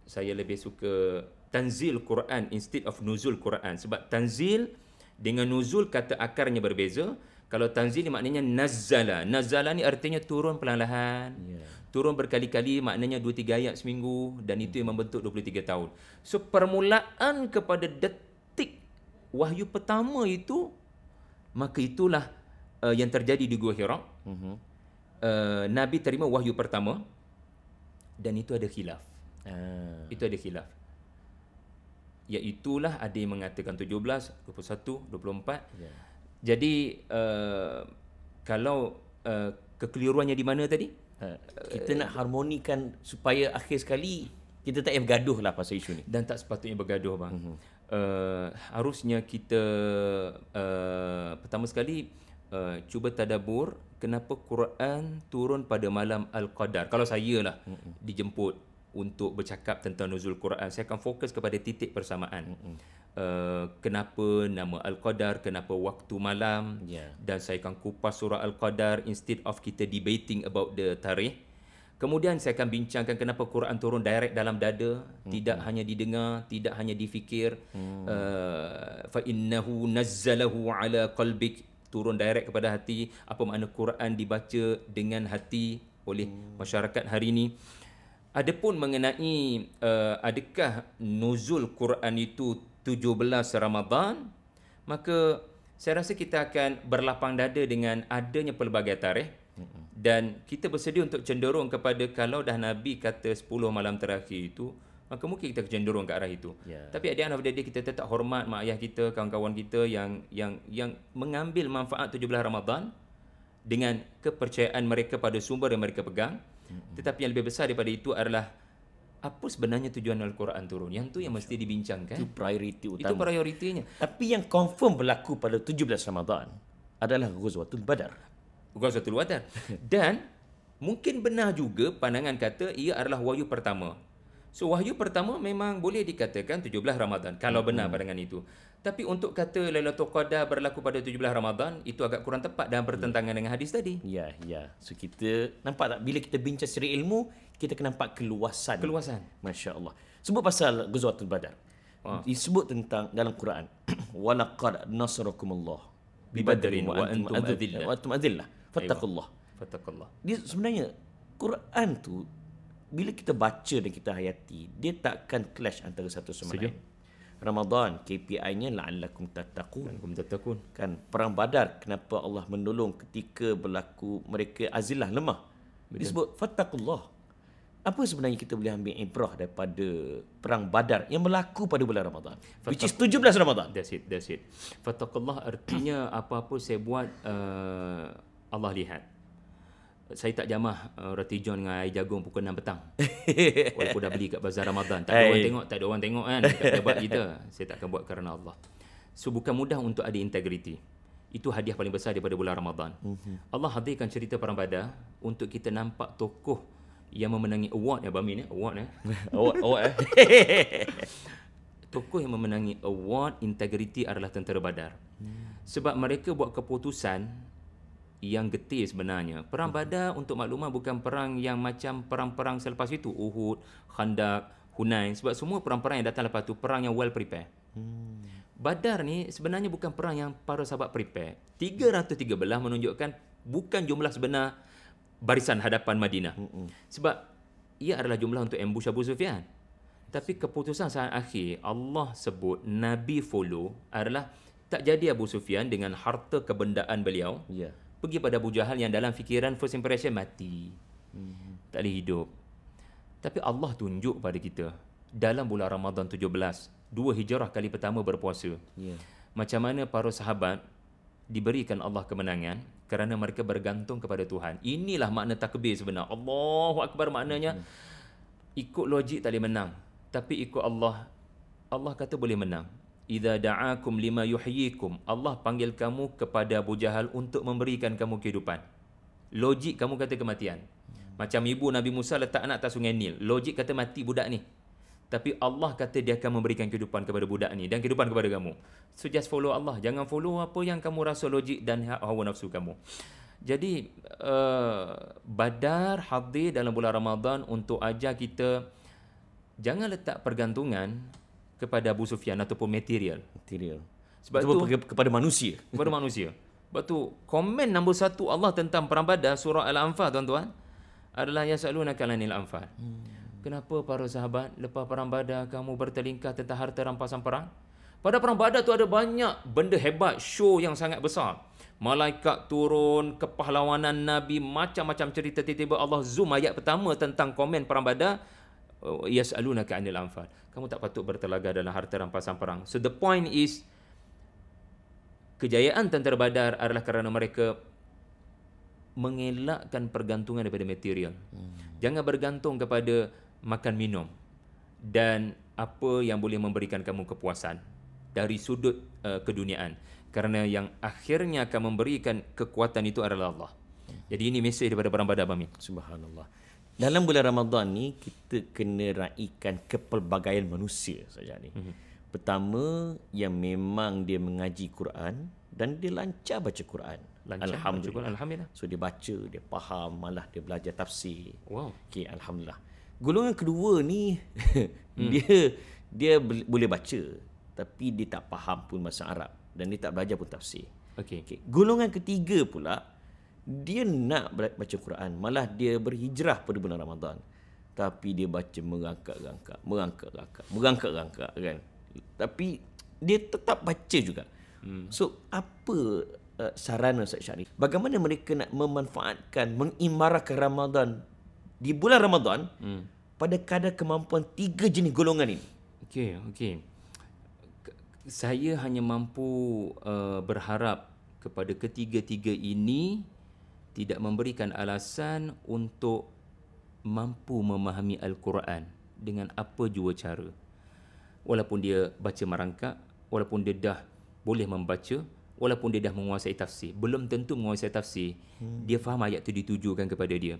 Speaker 1: saya lebih suka tanzil Quran instead of nuzul Quran. Sebab tanzil dengan nuzul kata akarnya berbeza. Kalau tanzil ni maknanya nazala. Nazala ni artinya turun perlahan-lahan. Yeah. Turun berkali-kali maknanya 2 3 ayat seminggu dan itu yang membentuk 23 tahun. So permulaan kepada detik wahyu pertama itu maka itulah uh, yang terjadi di Gua Hira. Uh-huh. Uh, Nabi terima wahyu pertama dan itu ada khilaf. Uh. Itu ada khilaf. Iaitulah ada yang mengatakan 17, 21, 24. Yeah. Jadi uh, kalau uh,
Speaker 2: kekeliruannya di mana tadi? Ha, kita uh, nak harmonikan supaya akhir sekali kita tak payah bergaduh lah pasal isu ni. Dan tak sepatutnya bergaduh bang. Mm-hmm.
Speaker 1: Uh, eh, harusnya kita uh, pertama sekali uh, cuba tadabur kenapa Quran turun pada malam Al-Qadar. Kalau saya lah mm-hmm. dijemput untuk bercakap tentang nuzul Quran, saya akan fokus kepada titik persamaan. Mm-hmm. Uh, kenapa nama Al-Qadar Kenapa waktu malam yeah. Dan saya akan kupas surah Al-Qadar Instead of kita debating about the tarikh Kemudian saya akan bincangkan Kenapa Quran turun direct dalam dada mm-hmm. Tidak hanya didengar Tidak hanya difikir فَإِنَّهُ hmm. eh, nazzalahu ala قَلْبِكِ Turun direct kepada hati Apa makna Quran dibaca dengan hati Oleh mm. masyarakat hari ini Adapun mengenai uh, Adakah nuzul Quran itu 17 Ramadhan, maka saya rasa kita akan berlapang dada dengan adanya pelbagai tarikh dan kita bersedia untuk cenderung kepada kalau dah Nabi kata 10 malam terakhir itu maka mungkin kita cenderung ke arah itu yeah. tapi ada anak adik kita tetap hormat mak ayah kita kawan-kawan kita yang yang yang mengambil manfaat 17 Ramadhan dengan kepercayaan mereka pada sumber yang mereka pegang tetapi yang lebih besar daripada itu adalah apa sebenarnya tujuan Al-Quran turun? Yang tu yang mesti dibincangkan. Itu prioriti utama. Itu prioritinya. Tapi yang confirm berlaku pada 17 Ramadan adalah Ghazwatul Badar. Ghazwatul Badar. Dan mungkin benar juga pandangan kata ia adalah wahyu pertama. So wahyu pertama memang boleh dikatakan 17 Ramadan kalau hmm. benar hmm. pandangan itu. Tapi untuk kata Lailatul Qadar berlaku pada 17 Ramadan itu agak kurang tepat dan bertentangan yeah. dengan hadis tadi. Ya,
Speaker 2: yeah, ya. So kita nampak tak bila kita bincang siri ilmu, kita kena nampak keluasan. Keluasan. Masya Allah. Sebut pasal Ghazwatul Badar. Ah. Disebut tentang dalam Quran. Walaqad nasarakumullah. Bibadrin wa antum adzillah. Wa antum adzillah. Fattakullah. Fattakullah. Dia sebenarnya, Quran tu, bila kita baca dan kita hayati, dia takkan clash antara satu sama lain. Ramadan KPI-nya la la'allakum tattaqun. La'allakum tattaqun. Kan perang Badar kenapa Allah menolong ketika berlaku mereka azillah lemah. Disebut fattaqullah. Yeah apa sebenarnya kita boleh ambil ibrah daripada perang badar yang berlaku pada bulan Ramadan which is 17 Ramadan that's it that's it fataqullah artinya apa-apa saya buat uh, Allah lihat
Speaker 1: saya tak jamah uh, roti john dengan air jagung pukul 6 petang walaupun dah beli kat bazar Ramadan tak ada hey. orang eh. tengok tak ada orang tengok kan tak buat kita saya tak buat kerana Allah so bukan mudah untuk ada integriti itu hadiah paling besar daripada bulan Ramadan. Mm-hmm. Allah hadirkan cerita perang badar untuk kita nampak tokoh yang memenangi award ya Bami ni eh? award ya award award eh tokoh yang memenangi award integriti adalah tentera badar hmm. sebab mereka buat keputusan yang getih sebenarnya perang hmm. badar untuk makluman bukan perang yang macam perang-perang selepas itu Uhud Khandak Hunain sebab semua perang-perang yang datang lepas tu perang yang well prepared
Speaker 3: hmm.
Speaker 1: badar ni sebenarnya bukan perang yang para sahabat prepare 313 menunjukkan bukan jumlah sebenar barisan hadapan Madinah. Sebab ia adalah jumlah untuk ambush Abu Sufyan. Tapi keputusan saat akhir Allah sebut Nabi follow adalah tak jadi Abu Sufyan dengan harta kebendaan beliau yeah. pergi pada Abu Jahal yang dalam fikiran first impression mati. Mm-hmm. Tak boleh hidup. Tapi Allah tunjuk pada kita dalam bulan Ramadan 17 dua hijrah kali pertama berpuasa. Yeah. Macam mana para sahabat diberikan Allah kemenangan kerana mereka bergantung kepada Tuhan. Inilah makna takbir sebenarnya. Allahu akbar maknanya hmm. ikut logik tak boleh menang, tapi ikut Allah. Allah kata boleh menang. Idza da'akum lima yuhyikum. Allah panggil kamu kepada Abu untuk memberikan kamu kehidupan. Logik kamu kata kematian. Hmm. Macam ibu Nabi Musa letak anak atas sungai Nil. Logik kata mati budak ni. Tapi Allah kata dia akan memberikan kehidupan kepada budak ni dan kehidupan kepada kamu. So just follow Allah. Jangan follow apa yang kamu rasa logik dan ha- hawa nafsu kamu. Jadi uh, badar hadir dalam bulan Ramadan untuk ajar kita jangan letak pergantungan kepada Abu Sufyan ataupun material. Material. Sebab Itu tu,
Speaker 2: kepada manusia. Kepada manusia.
Speaker 1: Sebab tu komen nombor satu Allah tentang perang badar surah Al-Anfal tuan-tuan adalah yasalunaka lanil anfal. Hmm. Kenapa para sahabat lepas perang badar kamu bertelingkah tentang harta rampasan perang? Pada perang badar tu ada banyak benda hebat, show yang sangat besar. Malaikat turun, kepahlawanan Nabi, macam-macam cerita. Tiba-tiba Allah zoom ayat pertama tentang komen perang badar. Oh, Yas'aluna ka'anil anfal. Kamu tak patut bertelaga dalam harta rampasan perang. So the point is, kejayaan tentera badar adalah kerana mereka mengelakkan pergantungan daripada material. Hmm. Jangan bergantung kepada makan minum dan apa yang boleh memberikan kamu kepuasan dari sudut uh, keduniaan kerana yang akhirnya akan memberikan kekuatan itu adalah Allah. Jadi ini
Speaker 2: mesej daripada para badar Abang Min. Subhanallah. Dalam bulan Ramadhan ni kita kena raikan kepelbagaian manusia saja ni. Mm-hmm. Pertama yang memang dia mengaji Quran dan dia lancar baca Quran. Lancar alhamdulillah. Baca Quran, alhamdulillah. So dia baca, dia faham, malah dia belajar tafsir. Wow. Okey, alhamdulillah golongan kedua ni hmm. dia dia boleh baca tapi dia tak faham pun bahasa Arab dan dia tak belajar pun tafsir. Okey. Okay. Golongan ketiga pula dia nak baca Quran malah dia berhijrah pada bulan Ramadan tapi dia baca merangkak-rangkak, merangkak-rangkak, merangkak-rangkak kan. Tapi dia tetap baca juga. Hmm. So apa uh, saran Ustaz Syarif? Bagaimana mereka nak memanfaatkan mengimarahkan Ramadan di bulan Ramadan hmm. pada kadar kemampuan tiga jenis golongan ini. Okey, okey. Saya hanya mampu
Speaker 1: uh, berharap kepada ketiga-tiga ini tidak memberikan alasan untuk mampu memahami al-Quran dengan apa jua cara. Walaupun dia baca marangkak, walaupun dia dah boleh membaca walaupun dia dah menguasai tafsir belum tentu menguasai tafsir hmm. dia faham ayat itu ditujukan kepada dia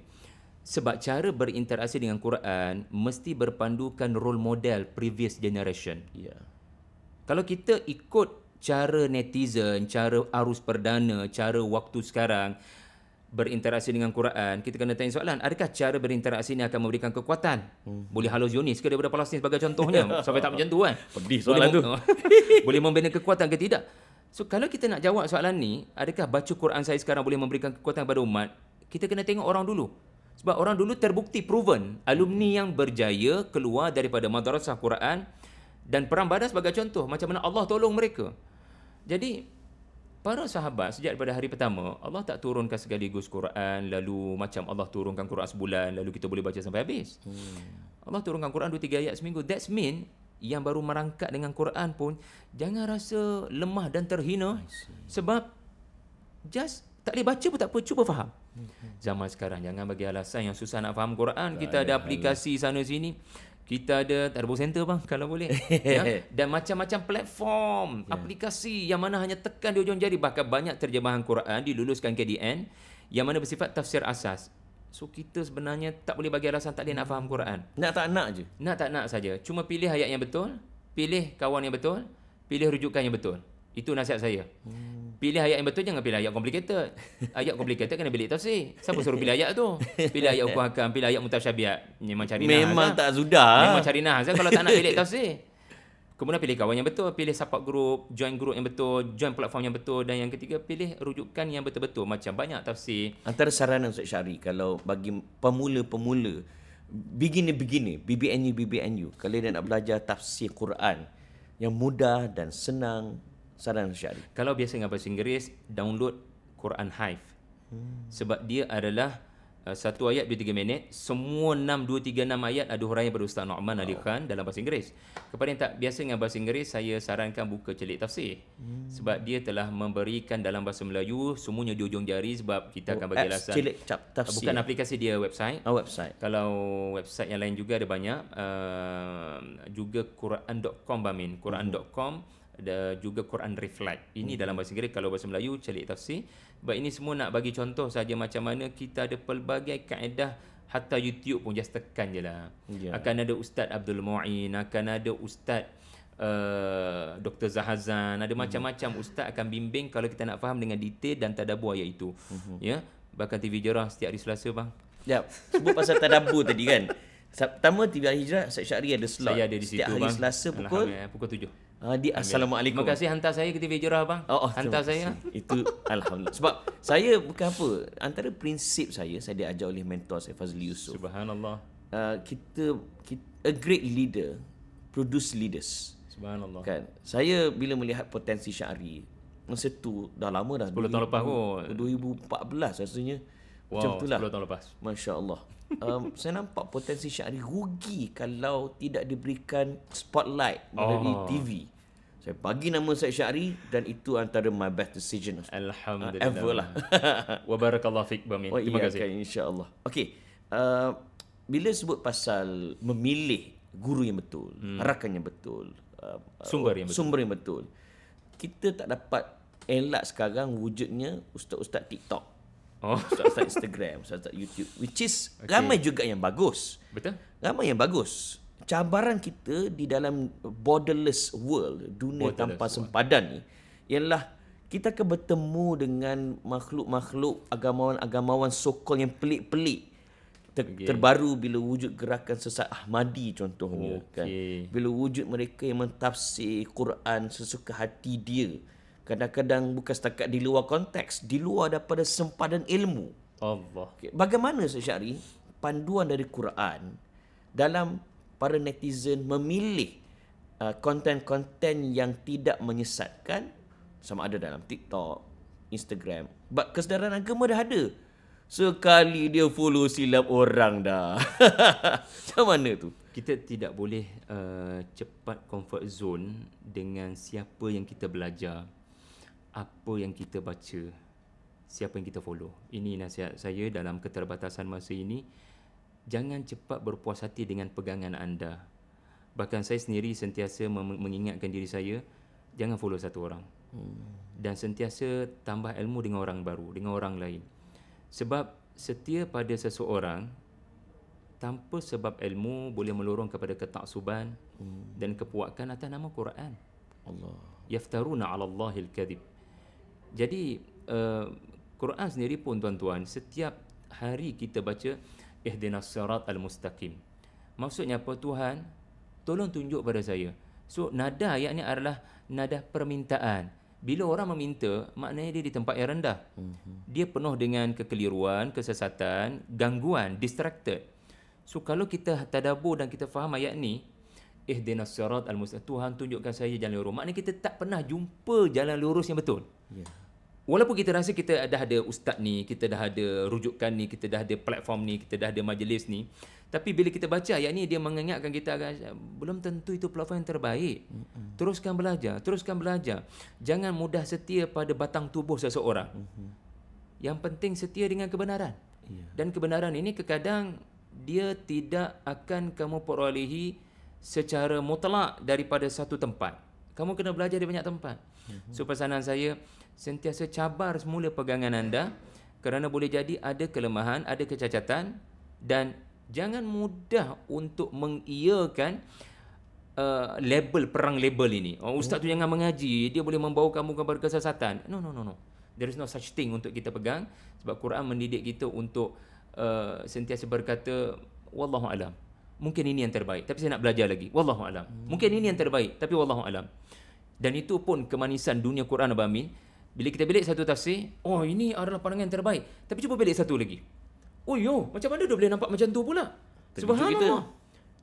Speaker 1: sebab cara berinteraksi dengan Quran mesti berpandukan role model previous generation. Yeah. Kalau kita ikut cara netizen, cara arus perdana, cara waktu sekarang berinteraksi dengan Quran, kita kena tanya soalan, adakah cara berinteraksi ini akan memberikan kekuatan? Hmm. Boleh halus Yunis ke daripada Palestin sebagai contohnya? Sampai tak macam tu kan? Pedih soalan Boleh tu. Boleh membina kekuatan ke tidak? So kalau kita nak jawab soalan ni, adakah baca Quran saya sekarang boleh memberikan kekuatan kepada umat? Kita kena tengok orang dulu. Sebab orang dulu terbukti proven alumni yang berjaya keluar daripada madrasah Quran dan perang badar sebagai contoh macam mana Allah tolong mereka. Jadi para sahabat sejak pada hari pertama Allah tak turunkan sekaligus Quran lalu macam Allah turunkan Quran sebulan lalu kita boleh baca sampai habis. Hmm. Allah turunkan Quran dua tiga ayat seminggu. That's mean yang baru merangkak dengan Quran pun jangan rasa lemah dan terhina sebab just tak boleh baca pun tak apa cuba faham. Hmm. zaman sekarang jangan bagi alasan yang susah nak faham Quran kita ya, ada aplikasi ya. sana sini kita ada Turbo Center bang kalau boleh ya? dan macam-macam platform ya. aplikasi yang mana hanya tekan di hujung jari bahkan banyak terjemahan Quran diluluskan KDN yang mana bersifat tafsir asas so kita sebenarnya tak boleh bagi alasan tak dia nak faham Quran nak tak nak je nak tak nak saja cuma pilih ayat yang betul pilih kawan yang betul pilih rujukan yang betul itu nasihat saya hmm. Pilih ayat yang betul jangan pilih ayat complicated. Ayat complicated kena pilih tafsir. Siapa suruh pilih ayat tu? Pilih ayat hukum hakam, pilih ayat mutasyabihat. Memang cari nahas. Memang lah. tak sudah. Memang cari nahas lah kalau tak nak pilih tafsir. Kemudian pilih kawan yang betul, pilih support group, join group yang betul, join platform yang betul dan yang ketiga pilih rujukan yang betul-betul macam banyak tafsir.
Speaker 2: Antara saranan Ustaz Syari kalau bagi pemula-pemula begini-begini, BBNU BBNU, kalau dia nak belajar tafsir Quran yang mudah dan senang, Saran Syari. Kalau biasa dengan bahasa Inggeris, download Quran Hive. Hmm. Sebab dia
Speaker 1: adalah uh, satu ayat dua tiga minit, semua enam dua tiga enam ayat ada huraian pada Ustaz Norman oh. Khan dalam bahasa Inggeris. Kepada yang tak biasa dengan bahasa Inggeris, saya sarankan buka celik tafsir. Hmm. Sebab dia telah memberikan dalam bahasa Melayu, semuanya di ujung jari sebab kita akan bagi oh, alasan. Celik tafsir. Bukan aplikasi dia website. Oh, website. Kalau website yang lain juga ada banyak. Uh, juga Quran.com, Bamin. Quran.com. Hmm. Ada juga Quran reflect. Ini hmm. dalam bahasa Inggeris kalau bahasa Melayu celik tafsir. Sebab ini semua nak bagi contoh saja macam mana kita ada pelbagai kaedah hatta YouTube pun just tekan je lah. Yeah. Akan ada Ustaz Abdul Mu'in, akan ada Ustaz uh, Dr. Zahazan, ada hmm. macam-macam Ustaz akan bimbing kalau kita nak faham dengan detail dan tadabur ayat itu. Hmm. Ya, yeah? Bahkan TV Jerah
Speaker 2: setiap hari selasa bang. Ya, sebut pasal tadabur tadi kan. Pertama TV Hijrah, Syed Syari ada slot. Saya ada di situ setiap bang. hari selasa pukul? Ya, pukul 7. Adik ah, Assalamualaikum Terima kasih
Speaker 1: hantar saya ke TV Jura
Speaker 2: bang oh, oh, Hantar saya Itu Alhamdulillah Sebab saya bukan apa Antara prinsip saya Saya diajar oleh mentor saya Fazli Yusof Subhanallah uh, kita, kita A great leader Produce leaders Subhanallah kan? Saya bila melihat potensi syari Masa tu dah lama dah 10 tahun lepas 2014 rasanya wow, Macam itulah 10 tahun lepas Masya Allah um, saya nampak potensi Syahri rugi kalau tidak diberikan spotlight melalui oh. TV. Saya bagi nama saya Syahri dan itu antara my best decision. Alhamdulillah. Uh, ever lah. Wa barakallah fiqh bamin. Oh, Terima kasih. Kan, InsyaAllah. Okay. Uh, bila sebut pasal memilih guru yang betul, hmm. rakan yang betul, uh, sumber, yang betul. sumber yang betul, kita tak dapat elak sekarang wujudnya ustaz-ustaz TikTok. Oh. Ustaz-ustaz Instagram, Ustaz-ustaz YouTube Which is okay. ramai juga yang bagus Betul Ramai yang bagus Cabaran kita di dalam borderless world Dunia borderless tanpa world. sempadan ni Ialah kita akan bertemu dengan makhluk-makhluk agamawan-agamawan sokong yang pelik-pelik ter- okay. Terbaru bila wujud gerakan sesat Ahmadi contohnya okay. kan. Bila wujud mereka yang mentafsir Quran sesuka hati dia kadang-kadang bukan setakat di luar konteks di luar daripada sempadan ilmu Allah bagaimana Syari panduan dari Quran dalam para netizen memilih uh, konten-konten yang tidak menyesatkan sama ada dalam TikTok Instagram bak kesedaran agama dah ada sekali dia follow silap orang dah macam mana tu kita tidak boleh
Speaker 1: uh, cepat comfort zone dengan siapa yang kita belajar apa yang kita baca siapa yang kita follow ini nasihat saya dalam keterbatasan masa ini jangan cepat berpuas hati dengan pegangan anda bahkan saya sendiri sentiasa mengingatkan diri saya jangan follow satu orang hmm. dan sentiasa tambah ilmu dengan orang baru dengan orang lain sebab setia pada seseorang tanpa sebab ilmu boleh melorong kepada ketaksuban hmm. dan kepuakan atas nama Quran Allah yaftaruna 'ala Allahil kadhib jadi uh, Quran sendiri pun tuan-tuan setiap hari kita baca ihdinas sirat al-mustaqim. Maksudnya apa Tuhan? Tolong tunjuk pada saya. So nada ayat ni adalah nada permintaan. Bila orang meminta, maknanya dia di tempat yang rendah. Mhm. Dia penuh dengan kekeliruan, kesesatan, gangguan, distracted. So kalau kita tadabur dan kita faham ayat ni, ihdinas sirat al-mustaqim, Tuhan tunjukkan saya jalan lurus. Maknanya kita tak pernah jumpa jalan lurus yang betul. Yeah walaupun kita rasa kita dah ada ustaz ni, kita dah ada rujukan ni, kita dah ada platform ni, kita dah ada majlis ni, tapi bila kita baca ayat ni dia mengingatkan kita akan belum tentu itu platform yang terbaik. Teruskan belajar, teruskan belajar. Jangan mudah setia pada batang tubuh seseorang. Mm-hmm. Yang penting setia dengan kebenaran. Dan kebenaran ini kadang dia tidak akan kamu perolehi secara mutlak daripada satu tempat. Kamu kena belajar di banyak tempat. Mm-hmm. So pesanan saya sentiasa cabar semula pegangan anda kerana boleh jadi ada kelemahan, ada kecacatan dan jangan mudah untuk mengiyakan Uh, label perang label ini. Oh, ustaz oh. tu hmm. jangan mengaji, dia boleh membawa kamu kepada kesesatan. No no no no. There is no such thing untuk kita pegang sebab Quran mendidik kita untuk uh, sentiasa berkata wallahu alam. Mungkin ini yang terbaik, tapi saya nak belajar lagi. Wallahu alam. Hmm. Mungkin ini yang terbaik, tapi wallahu alam. Dan itu pun kemanisan dunia Quran Abamin. Amin. Bila kita belik satu tafsir, oh ini adalah pandangan terbaik. Tapi cuba belik satu lagi. Oh yo, macam mana dia boleh nampak macam tu pula? Subhanallah.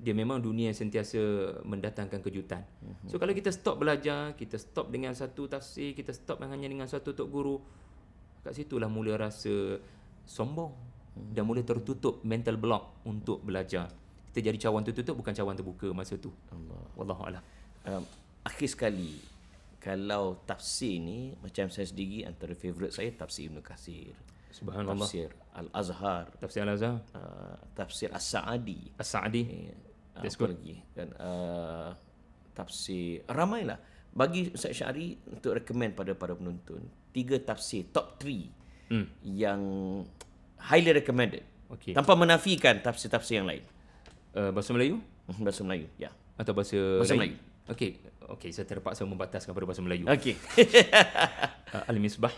Speaker 1: Dia memang dunia yang sentiasa mendatangkan kejutan. Mhm. So kalau kita stop belajar, kita stop dengan satu tafsir, kita stop hanya dengan satu tok guru, kat situlah mula rasa sombong mhm. dan mula tertutup mental block untuk belajar. Kita jadi cawan tertutup bukan cawan terbuka masa
Speaker 2: tu. Allah. Wallahu Um, akhir sekali kalau tafsir ni macam saya sendiri antara favorite saya tafsir Ibn Kathir. Subhanallah. Tafsir Al-Azhar. Tafsir Al-Azhar. Uh, tafsir As-Sa'adi. As-Sa'adi. Yeah. That's good. Lagi? Dan uh, tafsir ramailah bagi saya Syari untuk recommend pada para penonton tiga tafsir top three hmm. yang highly recommended. Okay. Tanpa menafikan tafsir-tafsir yang lain. Uh, bahasa Melayu? Hmm, bahasa Melayu. Ya.
Speaker 1: Yeah. Atau bahasa Bahasa Melayu. Okay, okay saya terpaksa membataskan pada bahasa Melayu. Okay. uh, Al-Misbah.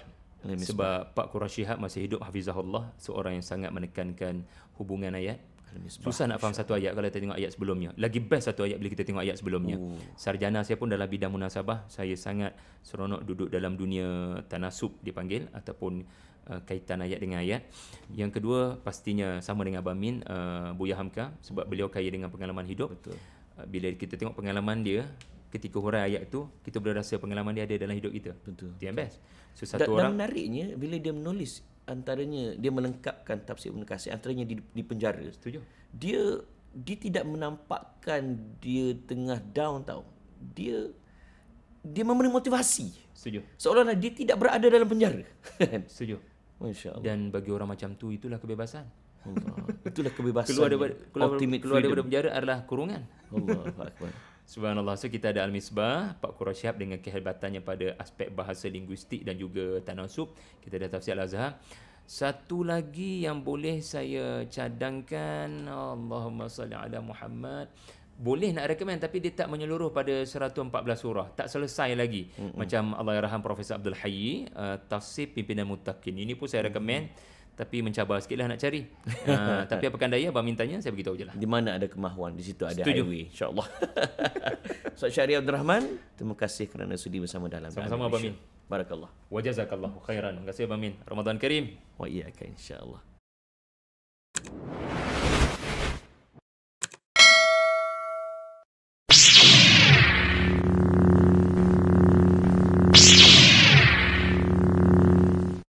Speaker 1: al Sebab Pak Qurashihat masih hidup, Hafizahullah, seorang yang sangat menekankan hubungan ayat. Al-Misbah. Susah nak faham satu ayat kalau kita tengok ayat sebelumnya. Lagi best satu ayat bila kita tengok ayat sebelumnya. Ooh. Sarjana saya pun dalam bidang munasabah, saya sangat seronok duduk dalam dunia tanasub dipanggil ataupun uh, kaitan ayat dengan ayat. Yang kedua pastinya sama dengan Abah Min, uh, Buya Hamka sebab beliau kaya dengan pengalaman hidup. Betul bila kita tengok pengalaman dia ketika huraian ayat tu kita boleh rasa pengalaman dia ada dalam hidup kita betul
Speaker 2: dia best so satu dan, orang dan menariknya bila dia menulis antaranya dia melengkapkan tafsir Ibn Kasih antaranya di, di penjara setuju dia dia tidak menampakkan dia tengah down tau dia dia memberi motivasi setuju
Speaker 1: seolah-olah dia tidak berada dalam penjara setuju masya-Allah dan bagi orang macam tu itulah kebebasan Allah. Itulah kebebasan. Keluar daripada keluar, keluar freedom. daripada penjara adalah kurungan. Allahuakbar. Subhanallah. So kita ada Al-Misbah, Pak Qurasyab dengan kehebatannya pada aspek bahasa linguistik dan juga tanah tanasub. Kita ada tafsir Al-Azhar. Satu lagi yang boleh saya cadangkan Allahumma salli ala Muhammad boleh nak rekomen tapi dia tak menyeluruh pada 114 surah tak selesai lagi Mm-mm. macam Allahyarham Profesor Abdul Hayy uh, tafsir pimpinan mutakin ini pun saya rekomen mm-hmm tapi mencabar sikit lah nak cari.
Speaker 2: Ha, tapi apakah daya abang mintanya saya beritahu je lah. Di mana ada kemahuan di situ ada Setuju. highway insyaAllah. Ustaz so, Syari Abdul Rahman terima kasih kerana sudi bersama dalam. Sama-sama abang Min. Barakallah. Wa jazakallahu khairan. Terima kasih abang Min. Ramadan Karim. Wa iya insyaAllah. Allah.